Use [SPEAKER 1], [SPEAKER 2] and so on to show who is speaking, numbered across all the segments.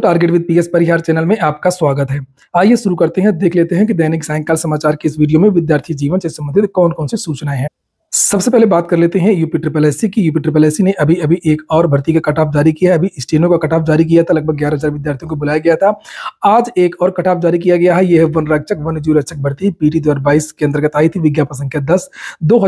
[SPEAKER 1] target with PS Parihar channel में आपका स्वागत है आइए शुरू करते हैं देख लेते हैं कि दैनिक सायंकाल समाचार के इस वीडियो में विद्यार्थी जीवन से संबंधित कौन कौन से सूचनाएं हैं सबसे पहले बात कर लेते हैं यूपी ट्रिपल एस की यूपी ट्रिपल एस ने अभी अभी एक और भर्ती का कट ऑफ जारी किया है अभी स्टेनो का कट ऑफ जारी किया था लगभग ग्यारह हजार विद्यार्थियों को बुलाया गया था आज एक और कट ऑफ जारी किया गया है यह वन रक्षक वन जीव रक्षक भर्ती पीटी दो के अंतर्गत आई थी विज्ञापन संख्या दस दो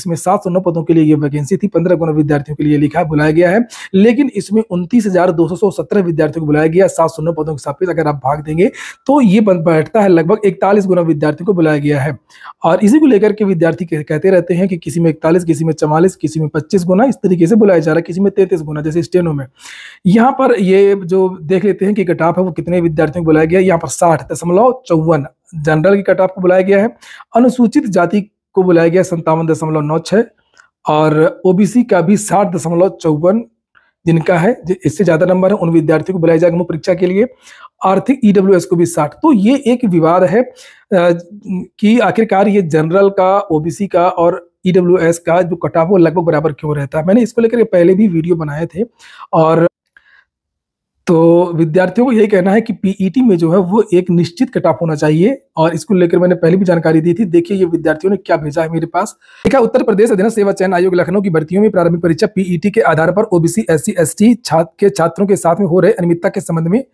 [SPEAKER 1] इसमें सात पदों के लिए यह वैकेंसी थी पंद्रह गुना विद्यार्थियों के लिए लिखा बुलाया गया है लेकिन इसमें उन्तीस विद्यार्थियों को बुलाया गया सात पदों के साथ अगर आप भाग देंगे तो ये बैठता है लगभग इकतालीस गुना विद्यार्थियों को बुलाया गया है और इसी को लेकर के विद्यार्थी कहते रहते हैं कि किसी में इकतालीस किसी में चवालीस किसी में पच्चीस गुना इस तरीके से बुलाया जा रहा है किसी में तैतीस गुना जैसे स्टेनो में यहाँ पर ये जो देख लेते हैं कि कटाप है वो कितने विद्यार्थियों को बुलाया गया यहाँ पर साठ दशमलव चौवन जनरल की कटाप को बुलाया गया है अनुसूचित जाति को बुलाया गया संतावन दशमलव नौ छः और ओबीसी का भी साठ दशमलव चौवन जिनका है इससे ज्यादा नंबर है उन विद्यार्थियों को बुलाया जाएगा मुख्य परीक्षा के लिए आर्थिक ईडब्ल्यू e को भी साठ तो ये एक विवाद है कि आखिरकार ये जनरल का ओबीसी का और ई e का जो कटाव वो लगभग बराबर क्यों रहता है मैंने इसको लेकर पहले भी वीडियो बनाए थे और तो विद्यार्थियों को यही कहना है कि पीईटी e में जो है वो एक निश्चित कटाप होना चाहिए और इसको लेकर मैंने पहले भी जानकारी दी थी देखिए ये विद्यार्थियों ने क्या भेजा है मेरे पास देखा उत्तर प्रदेश अधीन सेवा चयन आयोग लखनऊ की भर्तियों में प्रारंभिक परीक्षा पीईटी e के आधार पर ओबीसी एस सी छात्र के छात्रों के साथ में हो रहे अनियमितता के संबंध में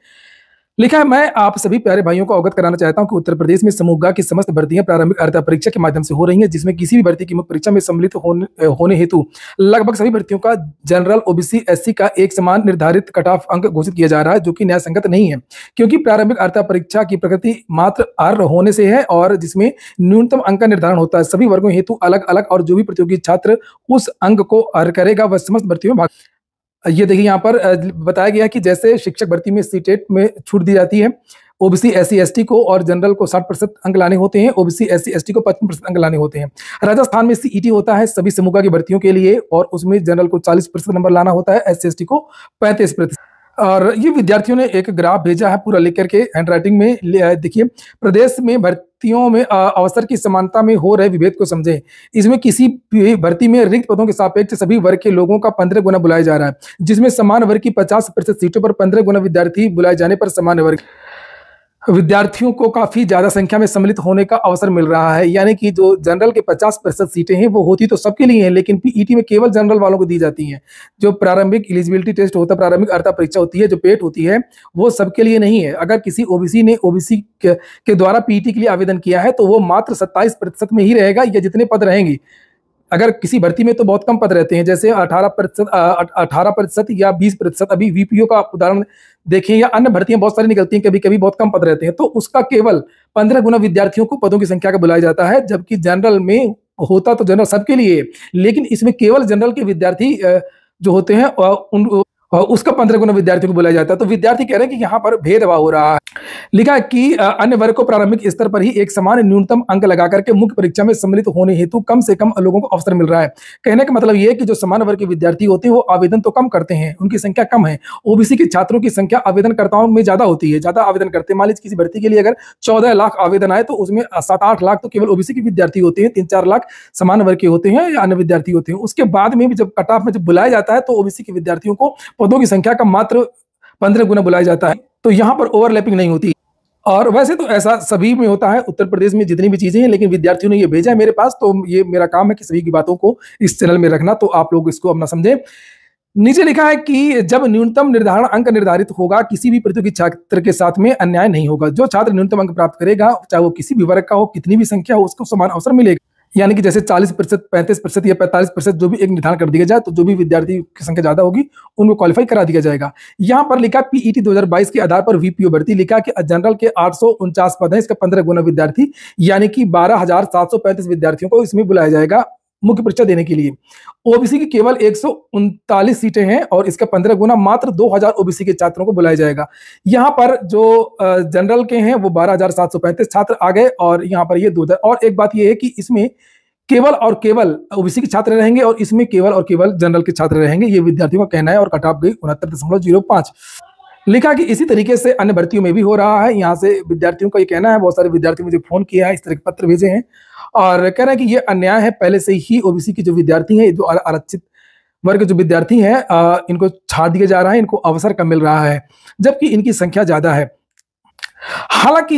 [SPEAKER 1] लिखा है मैं आप सभी प्यारे भाइयों को अवगत कराना चाहता हूं कि उत्तर प्रदेश में समूह की समस्त भर्तियां प्रारंभिक अर्थ परीक्षा के माध्यम से हो रही हैं जिसमें किसी भी भर्ती की मुख्य परीक्षा में सम्मिलित होने, होने हेतु लगभग सभी भर्तियों का जनरल ओबीसी एससी का एक समान निर्धारित कट ऑफ अंक घोषित किया जा रहा है जो कि न्याय संगत नहीं है क्योंकि प्रारंभिक अर्थ परीक्षा की प्रकृति मात्र आर् होने से है और जिसमें न्यूनतम अंक का निर्धारण होता है सभी वर्गो हेतु अलग अलग और जो भी प्रतियोगी छात्र उस अंक को अर् करेगा वह समस्त भर्तियों में भाग ये देखिए यहाँ पर बताया गया कि जैसे शिक्षक भर्ती में सीटेट में छूट दी जाती है ओबीसी एस सी को और जनरल को साठ प्रतिशत अंक लाने होते हैं ओबीसी एस सी को पचपन प्रतिशत अंक लाने होते हैं राजस्थान में सीईटी e होता है सभी समूह की भर्तियों के लिए और उसमें जनरल को चालीस प्रतिशत नंबर लाना होता है एस सी को पैंतीस प्रतिशत और ये विद्यार्थियों ने एक ग्राफ भेजा है पूरा लेकर के हैंड राइटिंग में देखिए प्रदेश में भर, भर्तियों में अवसर की समानता में हो रहे विभेद को समझे इसमें किसी भर्ती में रिक्त पदों के सापेक्ष सभी वर्ग के लोगों का पंद्रह गुना बुलाया जा रहा है जिसमें समान वर्ग की पचास प्रतिशत सीटों पर पंद्रह गुना विद्यार्थी बुलाए जाने पर समान वर्ग विद्यार्थियों को काफ़ी ज़्यादा संख्या में सम्मिलित होने का अवसर मिल रहा है यानी कि जो जनरल के 50 प्रतिशत सीटें हैं वो होती तो सबके लिए हैं लेकिन पीईटी e में केवल जनरल वालों को दी जाती हैं जो प्रारंभिक एलिजिबिलिटी टेस्ट होता है प्रारंभिक अर्था परीक्षा होती है जो पेट होती है वो सबके लिए नहीं है अगर किसी ओबीसी ने ओबीसी के, के द्वारा पीईटी e के लिए आवेदन किया है तो वो मात्र सत्ताईस में ही रहेगा या जितने पद रहेंगे अगर किसी भर्ती में तो बहुत कम पद रहते हैं जैसे अठारह प्रतिशत अठारह प्रतिशत या बीस प्रतिशत अभी वीपीओ का उदाहरण देखें या अन्य भर्तियां बहुत सारी निकलती हैं कभी कभी बहुत कम पद रहते हैं तो उसका केवल पंद्रह गुना विद्यार्थियों को पदों की संख्या का बुलाया जाता है जबकि जनरल में होता तो जनरल सबके लिए लेकिन इसमें केवल जनरल के विद्यार्थी जो होते हैं उन उसका पंद्रह गुना विद्यार्थियों को बुलाया जाता है तो विद्यार्थी कह रहे हैं कि यहाँ पर भेदभाव हो रहा है लिखा कि अन्य वर्ग को प्रारंभिक स्तर पर ही एक समान न्यूनतम अंक लगा करके मुख्य परीक्षा में सम्मिलित होने हेतु कम से कम लोगों को अवसर मिल रहा है कहने का मतलब यह है कि जो समान वर्ग के विद्यार्थी होते हैं वो आवेदन तो कम करते हैं उनकी संख्या कम है ओबीसी के छात्रों की संख्या आवेदनकर्ताओं में ज्यादा होती है ज्यादा आवेदन करते हैं मान लीजिए किसी भर्ती के लिए अगर चौदह लाख आवेदन आए तो उसमें सात आठ लाख तो केवल ओबीसी के विद्यार्थी होते हैं तीन चार लाख समान वर्ग के होते हैं या अन्य विद्यार्थी होते हैं उसके बाद में भी जब कट ऑफ में जब बुलाया जाता है तो ओबीसी के विद्यार्थियों को पदों की संख्या का मात्र पंद्रह गुना बुलाया जाता है तो यहाँ पर ओवरलैपिंग नहीं होती और वैसे तो ऐसा सभी में होता है उत्तर प्रदेश में जितनी भी चीज़ें हैं लेकिन विद्यार्थियों ने ये भेजा है मेरे पास तो ये मेरा काम है कि सभी की बातों को इस चैनल में रखना तो आप लोग इसको अपना समझें नीचे लिखा है कि जब न्यूनतम निर्धारण अंक निर्धारित होगा किसी भी प्रतियोगी छात्र के साथ में अन्याय नहीं होगा जो छात्र न्यूनतम अंक प्राप्त करेगा चाहे वो किसी भी वर्ग का हो कितनी भी संख्या हो उसको समान अवसर मिलेगा यानी कि जैसे 40 प्रतिशत पैंतीस प्रतिशत या 45 प्रतिशत जो भी एक निर्धारण कर दिया जाए तो जो भी विद्यार्थी की संख्या ज्यादा होगी उनको क्वालिफाई करा दिया जाएगा यहाँ पर लिखा पीईटी e 2022 के आधार पर वीपीओ भर्ती लिखा कि जनरल के आठ पद है इसका पंद्रह गुना विद्यार्थी यानी कि बारह विद्यार्थियों को इसमें बुलाया जाएगा मुख्य परीक्षा देने के लिए ओबीसी की केवल एक सीटें हैं और इसका पंद्रह गुना मात्र 2000 ओबीसी के छात्रों को बुलाया जाएगा यहाँ पर जो जनरल के हैं वो बारह छात्र आ गए और यहाँ पर ये दो और एक बात ये है कि इसमें केवल और केवल ओबीसी के छात्र रहेंगे और इसमें केवल और केवल जनरल के छात्र रहेंगे ये विद्यार्थियों का कहना है और कटाप गई उनहत्तर दशमलव जीरो पांच लिखा कि इसी तरीके से अन्य भर्तियों में भी हो रहा है यहाँ से विद्यार्थियों का ये कहना है बहुत सारे विद्यार्थियों मुझे फ़ोन किया है इस तरह के पत्र भेजे हैं और कह रहे हैं कि ये अन्याय है पहले से ही ओबीसी के जो विद्यार्थी हैं जो आरक्षित वर्ग जो विद्यार्थी हैं इनको छाड़ दिया जा रहा है इनको अवसर कम मिल रहा है जबकि इनकी संख्या ज़्यादा है हालांकि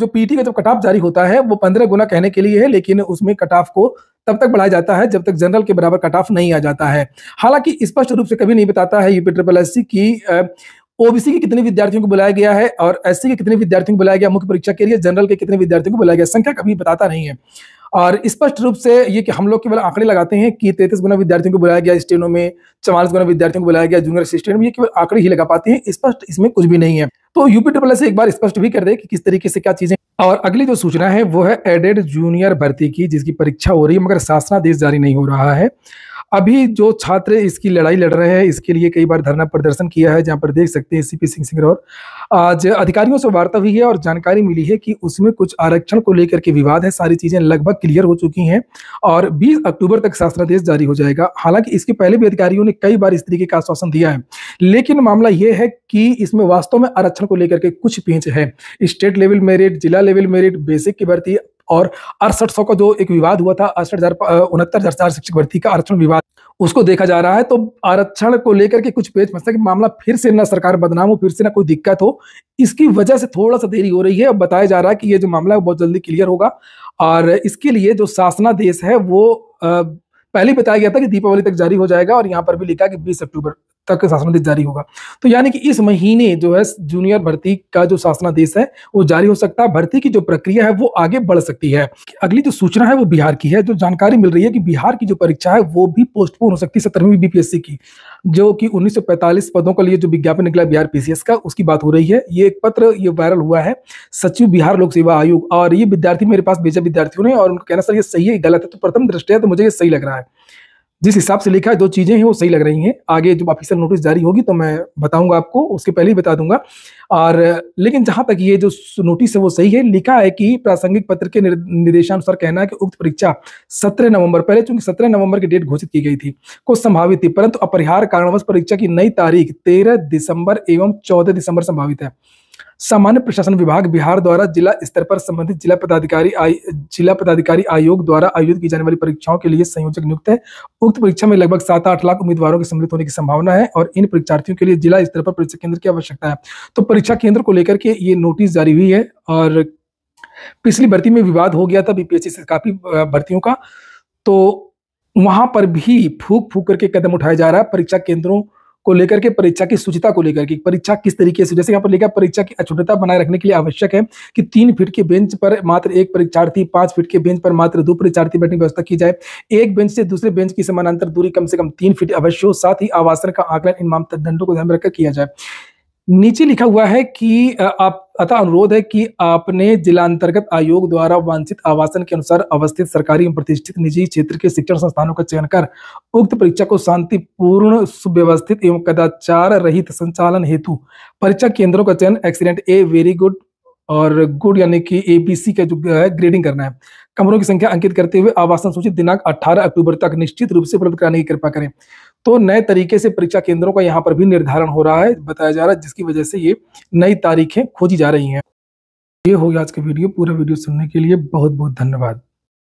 [SPEAKER 1] जो पीटी का जो कटाफ जारी होता है वो पंद्रह गुना कहने के लिए है लेकिन उसमें कटाफ को तब तक बढ़ाया जाता है जब तक जनरल के बराबर कट ऑफ नहीं आ जाता है हालांकि स्पष्ट रूप से कभी नहीं बताता है यूपी ट्रिपल एस सी की ओबीसी के कितने विद्यार्थियों को बुलाया गया है और एससी के कितने विद्यार्थियों को बुलाया गया मुख्य परीक्षा के लिए जनरल के कितने विद्यार्थियों को बुलाया गया संख्या कभी बताता नहीं है और स्पष्ट रूप से ये कि हम लोग केवल आंकड़े लगाते हैं कि तैतीस गुना विद्यार्थियों को बुलाया गया स्टेनों में चवालीस गुना विद्यार्थियों को बुलाया गया जूनियर असिस्टेंट में ये केवल आंकड़े ही लगा पाते हैं स्पष्ट इसमें कुछ भी नहीं है तो यूपी ट्रिपल से एक बार स्पष्ट भी कर दे कि किस तरीके से क्या चीजें और अगली जो सूचना है वो है एडेड जूनियर भर्ती की जिसकी परीक्षा हो रही है मगर शासनादेश जारी नहीं हो रहा है अभी जो छात्र इसकी लड़ाई लड़ रहे हैं इसके लिए कई बार धरना प्रदर्शन किया है जहां पर देख सकते हैं सीपी सिंह सिंगरौर आज अधिकारियों से वार्ता हुई है और जानकारी मिली है कि उसमें कुछ आरक्षण को लेकर के विवाद है सारी चीजें लगभग क्लियर हो चुकी हैं और 20 अक्टूबर तक शासनादेश जारी हो जाएगा हालांकि इसके पहले भी अधिकारियों ने कई बार इस तरीके का आश्वासन दिया है लेकिन मामला यह है कि इसमें वास्तव में आरक्षण को लेकर के कुछ पेंच है स्टेट लेवल मेरिट जिला लेवल मेरिट बेसिक की भर्ती और अड़सठ सौ का जो एक विवाद हुआ था अड़सठ हजार उनहत्तर हजार शिक्षक भर्ती का आरक्षण विवाद उसको देखा जा रहा है तो आरक्षण को लेकर के कुछ पेज फंसा कि मामला फिर से ना सरकार बदनाम हो फिर से ना कोई दिक्कत हो इसकी वजह से थोड़ा सा देरी हो रही है अब बताया जा रहा है कि ये जो मामला है बहुत जल्दी क्लियर होगा और इसके लिए जो शासनादेश है वो पहले बताया गया था कि दीपावली तक जारी हो जाएगा और यहाँ पर भी लिखा कि बीस अक्टूबर तक शासनादेश जारी होगा तो यानी कि इस महीने जो है जूनियर भर्ती का जो शासनादेश है वो जारी हो सकता है भर्ती की जो प्रक्रिया है वो आगे बढ़ सकती है अगली जो सूचना है वो बिहार की है जो जानकारी मिल रही है कि बिहार की जो परीक्षा है वो भी पोस्टपोन हो सकती है सत्रहवीं बीपीएससी की जो कि 1945 पदों के लिए जो विज्ञापन निकला बिहार पीसीएस का उसकी बात हो रही है ये एक पत्र ये वायरल हुआ है सचिव बिहार लोक सेवा आयोग और ये विद्यार्थी मेरे पास भेजा विद्यार्थियों ने और उनका कहना सर ये सही है गलत है तो प्रथम दृष्टि है तो मुझे ये सही लग रहा है जिस हिसाब से लिखा है दो चीज़ें हैं वो सही लग रही हैं आगे जब ऑफिशियल नोटिस जारी होगी तो मैं बताऊंगा आपको उसके पहले ही बता दूंगा और लेकिन जहां तक ये जो नोटिस है वो सही है लिखा है कि प्रासंगिक पत्र के निर्देशानुसार कहना है कि उक्त परीक्षा 17 नवंबर पहले चूंकि 17 नवंबर की डेट घोषित की गई थी को संभावित थी परंतु अपरिहार कारणवश परीक्षा की नई तारीख तेरह दिसंबर एवं चौदह दिसंबर संभावित है सामान्य प्रशासन विभाग बिहार द्वारा जिला स्तर पर संबंधित जिला पदाधिकारी आय, जिला पदाधिकारी आयोग द्वारा आयोजित की जाने वाली परीक्षाओं के लिए संयोजक नियुक्त है उक्त परीक्षा में लगभग सात आठ लाख उम्मीदवारों के सम्मिलित होने की संभावना है और इन परीक्षार्थियों के लिए जिला स्तर पर परीक्षा केंद्र की आवश्यकता है तो परीक्षा केंद्र को लेकर के ये नोटिस जारी हुई है और पिछली भर्ती में विवाद हो गया था बीपीएससी से काफी भर्तियों का तो वहां पर भी फूक फूक करके कदम उठाया जा रहा है परीक्षा केंद्रों को लेकर के परीक्षा की शुचिता को लेकर के परीक्षा किस तरीके से जैसे यहाँ पर लिखा परीक्षा की अछुटता बनाए रखने के लिए आवश्यक है कि तीन फीट के बेंच पर मात्र एक परीक्षार्थी पांच फीट के बेंच पर मात्र दो परीक्षार्थी बैठने की व्यवस्था की जाए एक बेंच से दूसरे बेंच की समानांतर दूरी कम से कम तीन फीट अवश्य हो साथ ही आवासन का आकलन इन मामदंडों को ध्यान में रखकर किया जाए नीचे लिखा हुआ है कि आप अतः अनुरोध है कि आपने जिला अंतर्गत आयोग द्वारा वांछित आवासन के अनुसार अवस्थित सरकारी एवं प्रतिष्ठित निजी क्षेत्र के शिक्षण संस्थानों का चयन कर उक्त परीक्षा को शांतिपूर्ण सुव्यवस्थित एवं कदाचार रहित संचालन हेतु परीक्षा केंद्रों का चयन एक्सीडेंट ए वेरी गुड और गुड यानी कि ए बी सी का जो है ग्रेडिंग करना है कमरों की संख्या अंकित करते हुए आवासन सूची दिनांक 18 अक्टूबर तक निश्चित रूप से उपलब्ध कराने की कृपा करें तो नए तरीके से परीक्षा केंद्रों का यहाँ पर भी निर्धारण हो रहा है बताया जा रहा है जिसकी वजह से ये नई तारीखें खोजी जा रही हैं ये होगी आज का वीडियो पूरा वीडियो सुनने के लिए बहुत बहुत धन्यवाद